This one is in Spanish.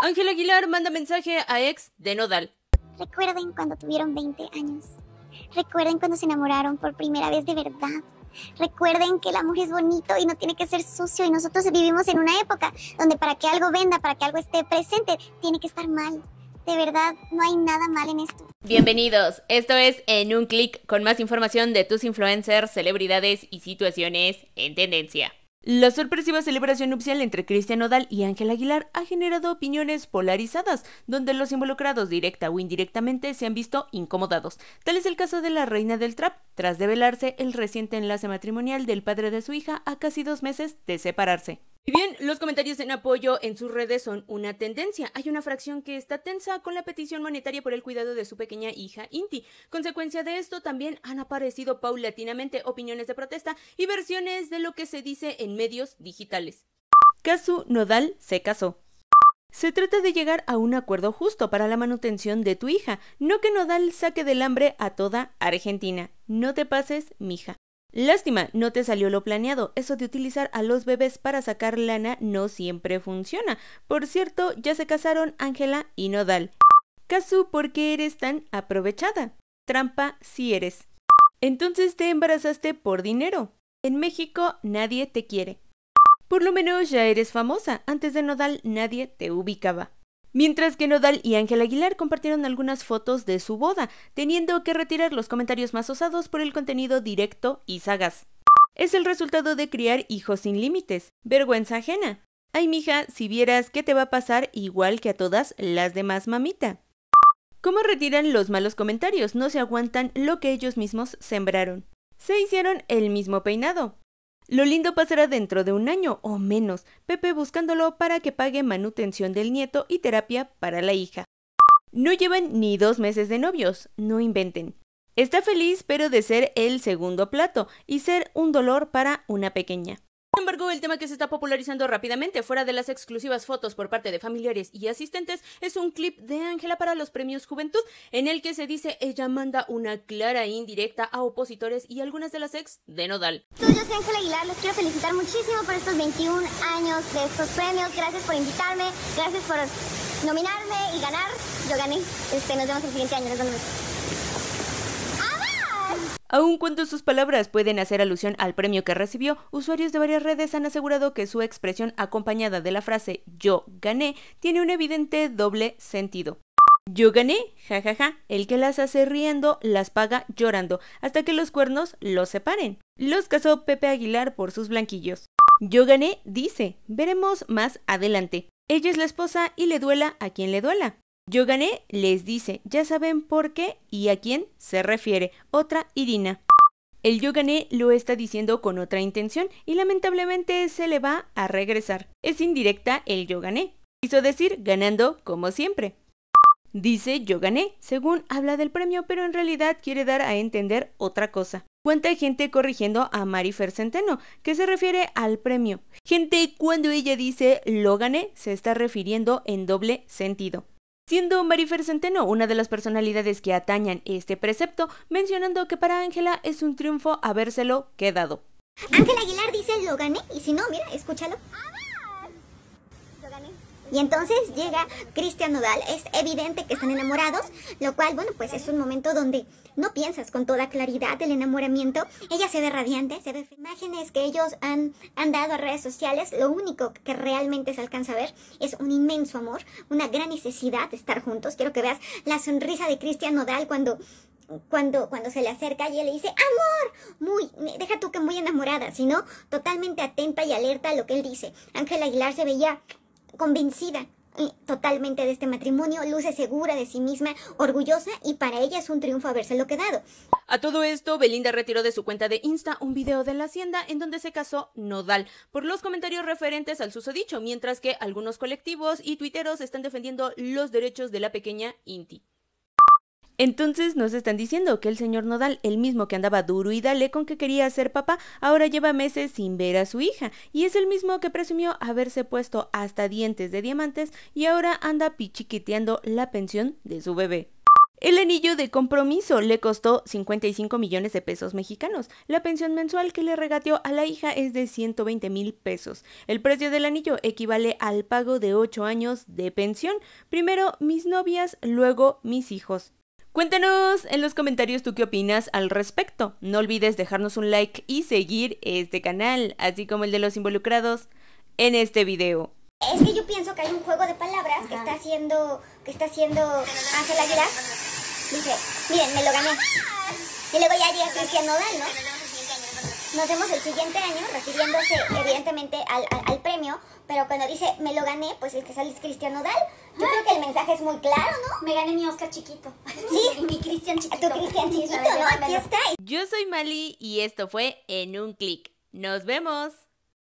Ángela Aguilar manda mensaje a ex de Nodal. Recuerden cuando tuvieron 20 años. Recuerden cuando se enamoraron por primera vez de verdad. Recuerden que el amor es bonito y no tiene que ser sucio y nosotros vivimos en una época donde para que algo venda, para que algo esté presente, tiene que estar mal. De verdad, no hay nada mal en esto. Bienvenidos, esto es En un clic con más información de tus influencers, celebridades y situaciones en tendencia. La sorpresiva celebración nupcial entre Cristian Odal y Ángel Aguilar ha generado opiniones polarizadas, donde los involucrados directa o indirectamente se han visto incomodados. Tal es el caso de la reina del trap, tras develarse el reciente enlace matrimonial del padre de su hija a casi dos meses de separarse. Y bien, los comentarios en apoyo en sus redes son una tendencia. Hay una fracción que está tensa con la petición monetaria por el cuidado de su pequeña hija Inti. Consecuencia de esto, también han aparecido paulatinamente opiniones de protesta y versiones de lo que se dice en medios digitales. Casu Nodal se casó. Se trata de llegar a un acuerdo justo para la manutención de tu hija, no que Nodal saque del hambre a toda Argentina. No te pases, mija. Lástima, no te salió lo planeado. Eso de utilizar a los bebés para sacar lana no siempre funciona. Por cierto, ya se casaron Ángela y Nodal. Casu, ¿por qué eres tan aprovechada? Trampa si sí eres. Entonces te embarazaste por dinero. En México nadie te quiere. Por lo menos ya eres famosa. Antes de Nodal nadie te ubicaba. Mientras que Nodal y Ángel Aguilar compartieron algunas fotos de su boda, teniendo que retirar los comentarios más osados por el contenido directo y sagas. Es el resultado de criar hijos sin límites. Vergüenza ajena. Ay, mija, si vieras qué te va a pasar igual que a todas las demás, mamita. ¿Cómo retiran los malos comentarios? No se aguantan lo que ellos mismos sembraron. Se hicieron el mismo peinado. Lo lindo pasará dentro de un año o menos, Pepe buscándolo para que pague manutención del nieto y terapia para la hija. No llevan ni dos meses de novios, no inventen. Está feliz pero de ser el segundo plato y ser un dolor para una pequeña. Sin embargo, el tema que se está popularizando rápidamente fuera de las exclusivas fotos por parte de familiares y asistentes es un clip de Ángela para los premios Juventud en el que se dice ella manda una clara e indirecta a opositores y algunas de las ex de Nodal. Yo soy Ángela Aguilar, les quiero felicitar muchísimo por estos 21 años de estos premios, gracias por invitarme, gracias por nominarme y ganar. Yo gané, este, nos vemos el siguiente año, nos vemos. Aun cuando sus palabras pueden hacer alusión al premio que recibió, usuarios de varias redes han asegurado que su expresión acompañada de la frase yo gané tiene un evidente doble sentido. Yo gané, jajaja, ja, ja. el que las hace riendo las paga llorando, hasta que los cuernos los separen. Los casó Pepe Aguilar por sus blanquillos. Yo gané, dice, veremos más adelante. Ella es la esposa y le duela a quien le duela. Yo gané, les dice, ya saben por qué y a quién se refiere. Otra, Irina. El yo gané lo está diciendo con otra intención y lamentablemente se le va a regresar. Es indirecta el yo gané. Quiso decir ganando como siempre. Dice yo gané, según habla del premio, pero en realidad quiere dar a entender otra cosa. Cuenta gente corrigiendo a Marifer Centeno, que se refiere al premio. Gente, cuando ella dice lo gané, se está refiriendo en doble sentido. Siendo Marifer Centeno una de las personalidades que atañan este precepto, mencionando que para Ángela es un triunfo habérselo quedado. Ángela Aguilar dice lo gané y si no, mira, escúchalo. Y entonces llega Cristian Nodal, es evidente que están enamorados, lo cual, bueno, pues es un momento donde no piensas con toda claridad el enamoramiento. Ella se ve radiante, se ve imágenes que ellos han, dado a redes sociales. Lo único que realmente se alcanza a ver es un inmenso amor, una gran necesidad de estar juntos. Quiero que veas la sonrisa de Cristian Nodal cuando cuando, cuando se le acerca y él le dice, amor, muy, deja tú que muy enamorada, sino totalmente atenta y alerta a lo que él dice. Ángel Aguilar se veía convencida eh, totalmente de este matrimonio, luce segura de sí misma, orgullosa y para ella es un triunfo habérselo quedado. A todo esto, Belinda retiró de su cuenta de Insta un video de la hacienda en donde se casó Nodal por los comentarios referentes al susodicho, mientras que algunos colectivos y tuiteros están defendiendo los derechos de la pequeña Inti. Entonces nos están diciendo que el señor Nodal, el mismo que andaba duro y dale con que quería ser papá, ahora lleva meses sin ver a su hija y es el mismo que presumió haberse puesto hasta dientes de diamantes y ahora anda pichiquiteando la pensión de su bebé. El anillo de compromiso le costó 55 millones de pesos mexicanos. La pensión mensual que le regateó a la hija es de 120 mil pesos. El precio del anillo equivale al pago de 8 años de pensión. Primero mis novias, luego mis hijos. Cuéntanos en los comentarios tú qué opinas al respecto. No olvides dejarnos un like y seguir este canal, así como el de los involucrados en este video. Es que yo pienso que hay un juego de palabras que está haciendo que está haciendo Ángel Guerra. Dice, miren, me lo gané. Y luego ya a Cristian Nodal, ¿no? Nos vemos el siguiente año, refiriéndose evidentemente al, premio, pero cuando dice me lo gané, pues el que sale es Cristian Nodal. Yo creo que el mensaje es muy claro, ¿no? Me gané mi Oscar chiquito. Sí, mi Cristian chiquito. Tu Cristian chiquito, ¿no? Aquí está. Yo soy Mali y esto fue En un clic. Nos vemos.